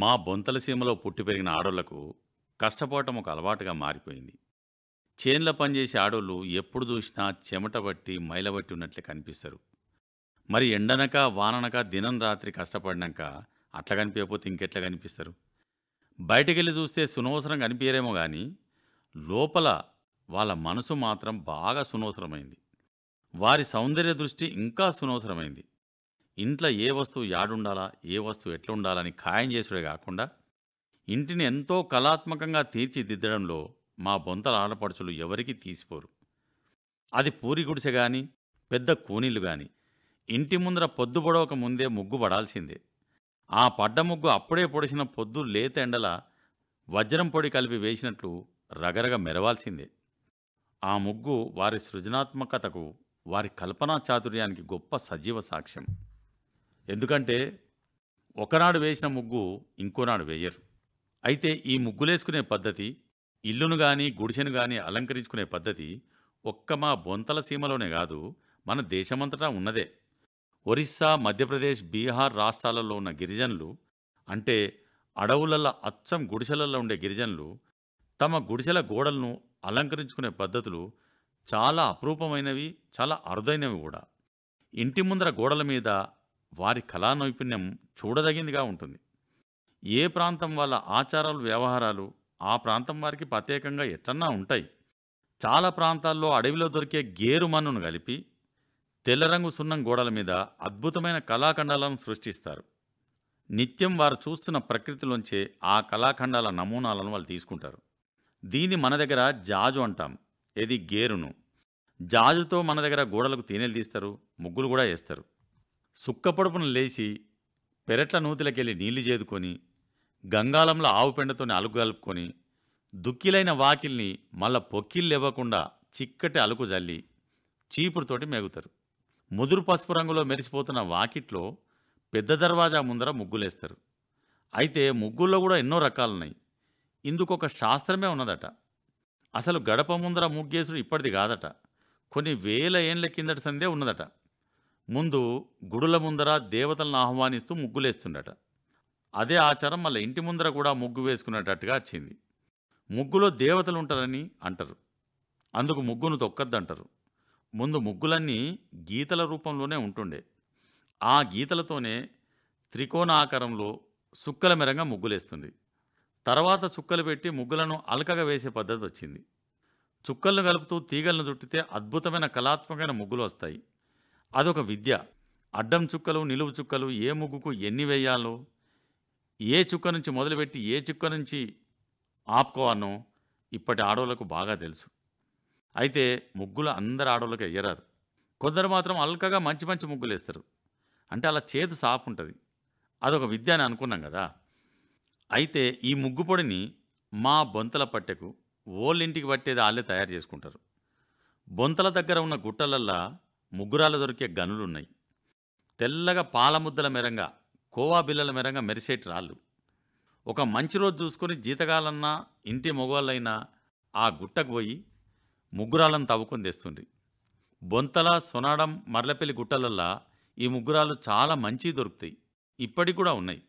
మా బొంతల సీమలో పుట్టి పెరిగిన ఆడోళ్లకు కష్టపోవటం ఒక అలవాటుగా మారిపోయింది చేన్ల పనిచేసే ఆడోళ్ళు ఎప్పుడు చూసినా చెమట బట్టి మైలబట్టి ఉన్నట్లే కనిపిస్తారు మరి ఎండనక వాననక దినం రాత్రి కష్టపడినాక అట్లా కనిపించకపోతే ఇంకెట్లా కనిపిస్తారు బయటకెళ్ళి చూస్తే సునవసరం కనిపించరేమో కానీ లోపల వాళ్ళ మనసు మాత్రం బాగా సునవసరమైంది వారి సౌందర్య దృష్టి ఇంకా సునవసరమైంది ఇంట్లో ఏ వస్తువు యాడుండాలా ఏ వస్తువు ఎట్లా ఉండాలని ఖాయం చేసుడే కాకుండా ఇంటిని ఎంతో కళాత్మకంగా తీర్చిదిద్దడంలో మా బొంతల ఆడపడుచులు ఎవరికీ తీసిపోరు అది పూరి గుడిసె కానీ పెద్ద కూనీలు కానీ ఇంటి ముందర పొద్దు పొడవక ముందే ముగ్గు పడాల్సిందే ఆ పడ్డ ముగ్గు అప్పుడే పొడిసిన పొద్దు లేత ఎండల వజ్రం పొడి కలిపి వేసినట్లు రగరగ మెరవాల్సిందే ఆ ముగ్గు వారి సృజనాత్మకతకు వారి కల్పనా చాతుర్యానికి గొప్ప సజీవ సాక్ష్యం ఎందుకంటే ఒకనాడు వేసిన ముగ్గు ఇంకోనాడు వేయరు అయితే ఈ ముగ్గులేసుకునే పద్ధతి ఇల్లును కానీ గుడిసెను కానీ అలంకరించుకునే పద్ధతి ఒక్క మా బొంతల సీమలోనే కాదు మన దేశమంతటా ఉన్నదే ఒరిస్సా మధ్యప్రదేశ్ బీహార్ రాష్ట్రాలలో ఉన్న గిరిజనులు అంటే అడవులలో అచ్చం గుడిసెలలో ఉండే గిరిజనులు తమ గుడిసెల గోడలను అలంకరించుకునే పద్ధతులు చాలా అపరూపమైనవి చాలా అరుదైనవి కూడా ఇంటి ముందర గోడల మీద వారి కళా నైపుణ్యం చూడదగిందిగా ఉంటుంది ఏ ప్రాంతం వాళ్ళ ఆచారాలు వ్యవహారాలు ఆ ప్రాంతం వారికి ప్రత్యేకంగా ఎట్లన్నా ఉంటాయి చాలా ప్రాంతాల్లో అడవిలో దొరికే గేరు మన్నును కలిపి తెల్లరంగు సున్నం గోడల మీద అద్భుతమైన కళాఖండాలను సృష్టిస్తారు నిత్యం వారు చూస్తున్న ప్రకృతిలోంచే ఆ కళాఖండాల నమూనాలను వాళ్ళు తీసుకుంటారు దీన్ని మన దగ్గర జాజు అంటాం ఇది గేరును జాజుతో మన దగ్గర గోడలకు తేనెలు తీస్తారు ముగ్గులు కూడా వేస్తారు సుక్కపొడుపున లేచి పెరట్ల నూతిలకెళ్ళి నీళ్లు చేదుకొని గంగాళంలో ఆవు పెండతోని కలుపుకొని దుక్కిలైన వాకిల్ని మళ్ళా ఇవ్వకుండా చిక్కటి అలుకు జల్లి చీపురుతోటి మెగుతారు ముదురు పసుపు రంగులో మెరిసిపోతున్న వాకిట్లో పెద్ద దర్వాజా ముందర ముగ్గులేస్తారు అయితే ముగ్గుల్లో కూడా ఎన్నో రకాలున్నాయి ఇందుకు ఒక శాస్త్రమే ఉన్నదట అసలు గడప ముందర ముగ్గేసుడు ఇప్పటిది కాదట కొన్ని వేల ఏండ్ల కిందటి సందే ఉన్నదట ముందు గుడుల ముందర దేవతలను ఆహ్వానిస్తూ ముగ్గులేస్తుండట అదే ఆచారం మళ్ళీ ఇంటి ముందర కూడా ముగ్గు వేసుకునేటట్టుగా వచ్చింది ముగ్గులో దేవతలు ఉంటారని అంటారు అందుకు ముగ్గును తొక్కద్దంటారు ముందు ముగ్గులన్నీ గీతల రూపంలోనే ఉంటుండే ఆ గీతలతోనే త్రికోణ ఆకారంలో సుక్కల మెరంగా ముగ్గులేస్తుంది తర్వాత చుక్కలు పెట్టి ముగ్గులను అలకగా వేసే పద్ధతి వచ్చింది చుక్కలను కలుపుతూ తీగలను చుట్టితే అద్భుతమైన కళాత్మకమైన ముగ్గులు వస్తాయి అదొక విద్య అడ్డం చుక్కలు నిలువు చుక్కలు ఏ ముగ్గుకు ఎన్ని వేయాలో ఏ చుక్క నుంచి మొదలుపెట్టి ఏ చుక్క నుంచి ఆపుకోవాలనో ఇప్పటి ఆడవాళ్ళకు బాగా తెలుసు అయితే ముగ్గులు అందరు ఆడవాళ్ళకి ఎయ్యరాదు కొందరు మాత్రం అల్కగా మంచి మంచి ముగ్గులు వేస్తారు అంటే అలా చేతి సాపు ఉంటుంది అదొక విద్య అని అనుకున్నాం కదా అయితే ఈ ముగ్గు పొడిని మా బొంతల పట్టెకు ఓళ్ళింటికి పట్టేది వాళ్ళే తయారు చేసుకుంటారు బొంతల దగ్గర ఉన్న గుట్టలల్లా ముగ్గురాలు దొరికే గనులున్నాయి తెల్లగా పాలముద్దల మెరంగా కోవా బిల్లల మెరంగా మెరిసేటి రాళ్ళు ఒక మంచి రోజు చూసుకుని జీతగాలన్నా ఇంటి మగవాళ్ళైనా ఆ గుట్టకు పోయి ముగ్గురాలను తవ్వుకొని తెస్తుంది బొంతల సొనాడం మర్లపల్లి గుట్టలల్లా ఈ ముగ్గురాలు చాలా మంచి దొరుకుతాయి ఇప్పటికి కూడా ఉన్నాయి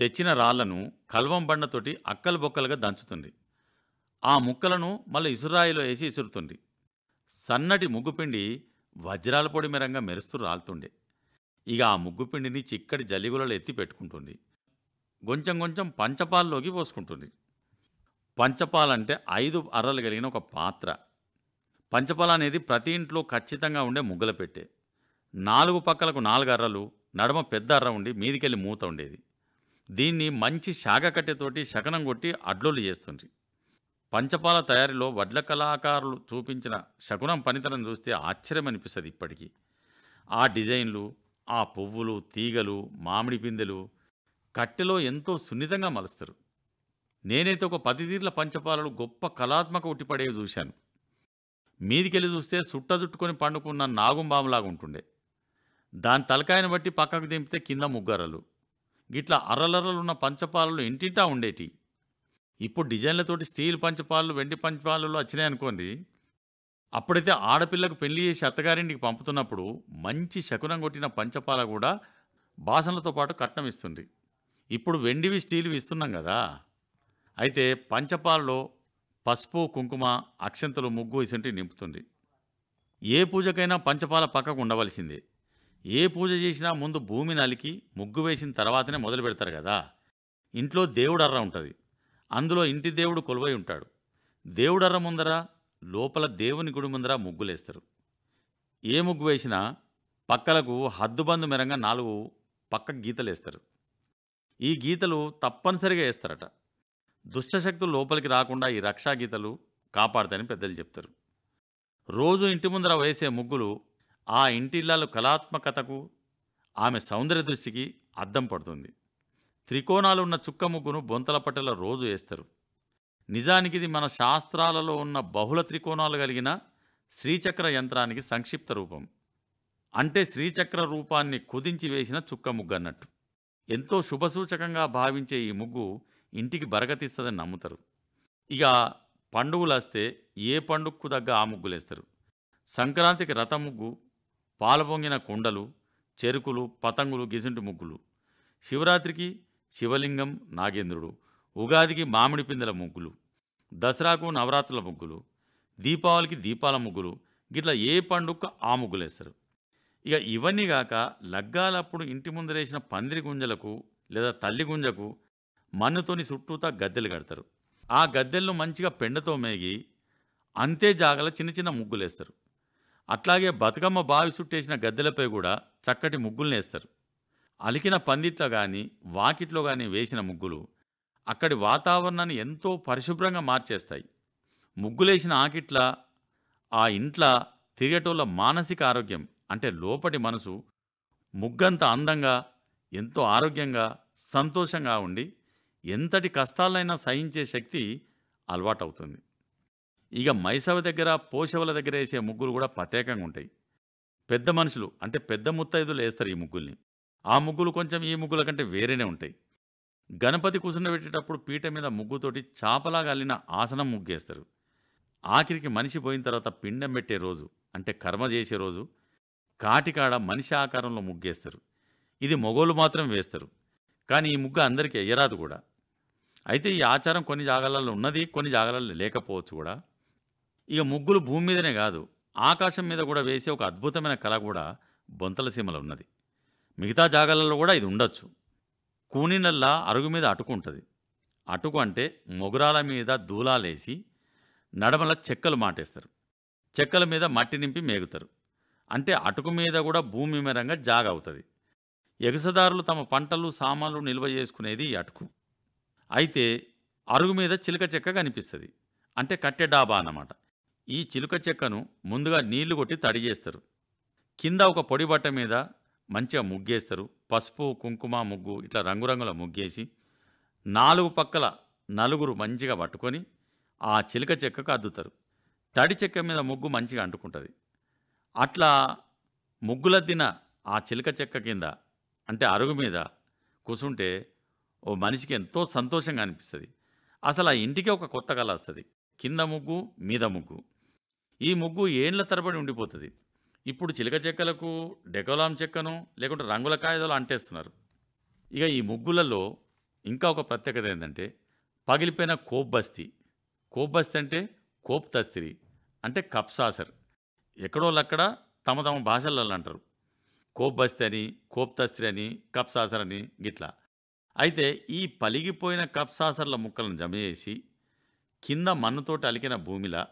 తెచ్చిన రాళ్లను కల్వం బండతోటి అక్కలు బొక్కలుగా దంచుతుంది ఆ ముక్కలను మళ్ళీ ఇసురాయిలో వేసి ఇసురుతుంది సన్నటి ముగ్గుపిండి వజ్రాల పొడి మెరంగా మెరుస్తూ రాలుతుండే ఇక ఆ ముగ్గుపిండిని పిండిని చిక్కటి జల్లిగులలో ఎత్తి పెట్టుకుంటుంది కొంచెం కొంచెం పంచపాల్లోకి పోసుకుంటుంది పంచపాలంటే ఐదు అర్రలు కలిగిన ఒక పాత్ర పంచపాల అనేది ప్రతి ఇంట్లో ఖచ్చితంగా ఉండే ముగ్గుల పెట్టే నాలుగు పక్కలకు నాలుగు అర్రలు నడమ పెద్ద అర్ర ఉండి మీదికెళ్ళి మూత ఉండేది దీన్ని మంచి శాఖ కట్టెతోటి శకనం కొట్టి అడ్లోలు చేస్తుంది పంచపాల తయారీలో వడ్ల కళాకారులు చూపించిన శకునం పనితనం చూస్తే ఆశ్చర్యం అనిపిస్తుంది ఇప్పటికీ ఆ డిజైన్లు ఆ పువ్వులు తీగలు మామిడి పిందెలు కట్టెలో ఎంతో సున్నితంగా మలుస్తారు నేనైతే ఒక పదిదీర్ల పంచపాలలు గొప్ప కళాత్మక ఉట్టిపడేవి చూశాను మీదికెళ్ళి చూస్తే సుట్ట చుట్టుకొని పండుకున్న నాగుంబాములాగా ఉంటుండే దాని తలకాయను బట్టి పక్కకు దింపితే కింద ముగ్గరలు గిట్లా అరలరలున్న పంచపాలలు ఇంటింటా ఉండేటి ఇప్పుడు డిజైన్లతోటి స్టీల్ పంచపాలు వెండి పంచపాలలో వచ్చినాయి అనుకోండి అప్పుడైతే ఆడపిల్లకు పెళ్లి చేసి అత్తగారింటికి పంపుతున్నప్పుడు మంచి శకునం కొట్టిన పంచపాల కూడా బాసనలతో పాటు కట్నం ఇస్తుంది ఇప్పుడు వెండివి స్టీల్వి ఇస్తున్నాం కదా అయితే పంచపాలలో పసుపు కుంకుమ అక్షంతలు ముగ్గు ఇసంటి నింపుతుంది ఏ పూజకైనా పంచపాల పక్కకు ఉండవలసిందే ఏ పూజ చేసినా ముందు భూమి నలికి ముగ్గు వేసిన తర్వాతనే మొదలు పెడతారు కదా ఇంట్లో దేవుడు అర్ర ఉంటుంది అందులో ఇంటి దేవుడు కొలువై ఉంటాడు దేవుడర్ర ముందర లోపల దేవుని గుడి ముందర ముగ్గులేస్తారు ఏ ముగ్గు వేసినా పక్కలకు హద్దుబందు మెరంగా నాలుగు పక్క గీతలేస్తారు ఈ గీతలు తప్పనిసరిగా వేస్తారట దుష్టశక్తులు లోపలికి రాకుండా ఈ రక్షా గీతలు కాపాడతాయని పెద్దలు చెప్తారు రోజు ఇంటి ముందర వేసే ముగ్గులు ఆ ఇంటిళ్ళ కళాత్మకతకు ఆమె సౌందర్య దృష్టికి అద్దం పడుతుంది త్రికోణాలున్న చుక్క ముగ్గును బొంతల పట్టెల రోజు వేస్తారు నిజానికి ఇది మన శాస్త్రాలలో ఉన్న బహుళ త్రికోణాలు కలిగిన శ్రీచక్ర యంత్రానికి సంక్షిప్త రూపం అంటే శ్రీచక్ర రూపాన్ని కుదించి వేసిన చుక్క ముగ్గు అన్నట్టు ఎంతో శుభసూచకంగా భావించే ఈ ముగ్గు ఇంటికి బరగతిస్తుందని నమ్ముతారు ఇక పండుగలు వస్తే ఏ పండుగకు తగ్గ ఆ ముగ్గులేస్తారు సంక్రాంతికి రథ ముగ్గు పాలపొంగిన కుండలు చెరుకులు పతంగులు గిజుంటి ముగ్గులు శివరాత్రికి శివలింగం నాగేంద్రుడు ఉగాదికి మామిడి పిందెల ముగ్గులు దసరాకు నవరాత్రుల ముగ్గులు దీపావళికి దీపాల ముగ్గులు గిట్లా ఏ పండుగకు ఆ ముగ్గులేస్తారు ఇక ఇవన్నీ కాక లగ్గాలప్పుడు ఇంటి ముందరేసిన పందిరి గుంజలకు లేదా తల్లి గుంజకు మన్నుతోని చుట్టూతా గద్దెలు కడతారు ఆ గద్దెలను మంచిగా పెండతో మేగి అంతే జాగల చిన్న చిన్న ముగ్గులేస్తారు అట్లాగే బతుకమ్మ బావి చుట్టేసిన గద్దెలపై కూడా చక్కటి ముగ్గుల్ని వేస్తారు అలికిన పందిట్లో కానీ వాకిట్లో కానీ వేసిన ముగ్గులు అక్కడి వాతావరణాన్ని ఎంతో పరిశుభ్రంగా మార్చేస్తాయి ముగ్గులేసిన ఆకిట్ల ఆ ఇంట్ల తిరిగేటోళ్ళ మానసిక ఆరోగ్యం అంటే లోపటి మనసు ముగ్గంత అందంగా ఎంతో ఆరోగ్యంగా సంతోషంగా ఉండి ఎంతటి కష్టాలైనా సహించే శక్తి అలవాటవుతుంది ఇక మైసవ దగ్గర పోషవల దగ్గర వేసే ముగ్గులు కూడా ప్రత్యేకంగా ఉంటాయి పెద్ద మనుషులు అంటే పెద్ద ముత్తైదులు వేస్తారు ఈ ముగ్గుల్ని ఆ ముగ్గులు కొంచెం ఈ ముగ్గుల కంటే వేరేనే ఉంటాయి గణపతి పెట్టేటప్పుడు పీట మీద ముగ్గుతోటి చాపలాగా అల్లిన ఆసనం ముగ్గేస్తారు ఆఖరికి మనిషి పోయిన తర్వాత పిండం పెట్టే రోజు అంటే కర్మ చేసే రోజు కాటికాడ మనిషి ఆకారంలో ముగ్గేస్తారు ఇది మొగోళ్ళు మాత్రం వేస్తారు కానీ ఈ ముగ్గు అందరికీ ఎయ్యరాదు కూడా అయితే ఈ ఆచారం కొన్ని జాగాలలో ఉన్నది కొన్ని జాగాలలో లేకపోవచ్చు కూడా ఇక ముగ్గులు భూమి మీదనే కాదు ఆకాశం మీద కూడా వేసే ఒక అద్భుతమైన కళ కూడా బొంతలసీమలో ఉన్నది మిగతా జాగాలలో కూడా ఇది ఉండొచ్చు కూనినల్లా అరుగు మీద అటుకు ఉంటుంది అటుకు అంటే మొగురాల మీద దూలాలేసి నడమల చెక్కలు మాటేస్తారు చెక్కల మీద మట్టి నింపి మేగుతారు అంటే అటుకు మీద కూడా భూమి మేరంగా జాగ అవుతుంది ఎగసదారులు తమ పంటలు సామాన్లు నిల్వ చేసుకునేది ఈ అటుకు అయితే అరుగు మీద చిలుక చెక్క కనిపిస్తుంది అంటే కట్టె డాబా అన్నమాట ఈ చిలుక చెక్కను ముందుగా నీళ్లు కొట్టి తడి చేస్తారు కింద ఒక పొడి బట్ట మీద మంచిగా ముగ్గేస్తారు పసుపు కుంకుమ ముగ్గు ఇట్లా రంగురంగుల ముగ్గేసి నాలుగు పక్కల నలుగురు మంచిగా పట్టుకొని ఆ చిలక చెక్కకు అద్దుతారు తడి చెక్క మీద ముగ్గు మంచిగా అంటుకుంటుంది అట్లా దిన ఆ చిలక చెక్క కింద అంటే అరుగు మీద కూసుంటే ఓ మనిషికి ఎంతో సంతోషంగా అనిపిస్తుంది అసలు ఆ ఇంటికి ఒక కొత్త కళ వస్తుంది కింద ముగ్గు మీద ముగ్గు ఈ ముగ్గు ఏండ్ల తరబడి ఉండిపోతుంది ఇప్పుడు చిలక చెక్కలకు డెకోలాం చెక్కను లేకుంటే రంగుల కాయదలు అంటేస్తున్నారు ఇక ఈ ముగ్గులలో ఇంకా ఒక ప్రత్యేకత ఏంటంటే పగిలిపోయిన కోబ్బస్తి కోబ్బస్తి అంటే కోప్ తస్తిరి అంటే కప్సాసర్ లక్కడ తమ తమ భాషలలో అంటారు కోబ్బస్తి అని కోప్ తస్తిరి అని కప్సాసర్ అని గిట్లా అయితే ఈ పలిగిపోయిన కప్సాసర్ల ముక్కలను జమ చేసి కింద మన్నుతోటి అలికిన భూమిలా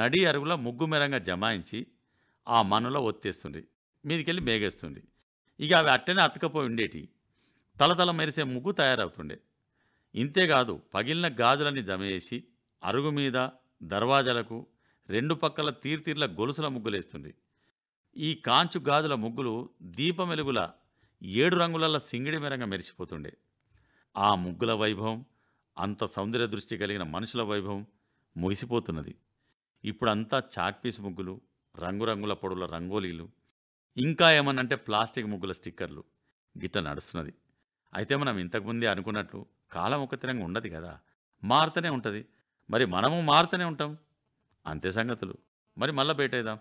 నడి అరుగుల మెరంగా జమాయించి ఆ మనలో ఒత్తేస్తుంది మీదికెళ్ళి మేగేస్తుంది ఇక అవి అట్టనే అతకపోయి ఉండేటి తలతల మెరిసే ముగ్గు తయారవుతుండే ఇంతేకాదు పగిలిన గాజులన్నీ జమేసి అరుగు మీద దర్వాజలకు రెండు పక్కల తీర్తీర్ల గొలుసుల ముగ్గులేస్తుండే ఈ కాంచు గాజుల ముగ్గులు దీపమెలుగుల ఏడు రంగులల్ల సింగిడి మెరంగా మెరిసిపోతుండే ఆ ముగ్గుల వైభవం అంత సౌందర్య దృష్టి కలిగిన మనుషుల వైభవం ముగిసిపోతున్నది ఇప్పుడంతా చాక్పీస్ ముగ్గులు రంగురంగుల పొడుల రంగోలీలు ఇంకా ఏమన్నంటే ప్లాస్టిక్ ముగ్గుల స్టిక్కర్లు గిట్ల నడుస్తున్నది అయితే మనం ఇంతకుముందే అనుకున్నట్టు కాలం ఒకతిరంగా ఉండదు కదా మారుతూనే ఉంటుంది మరి మనము మారుతూనే ఉంటాం అంతే సంగతులు మరి మళ్ళా భేటైదాం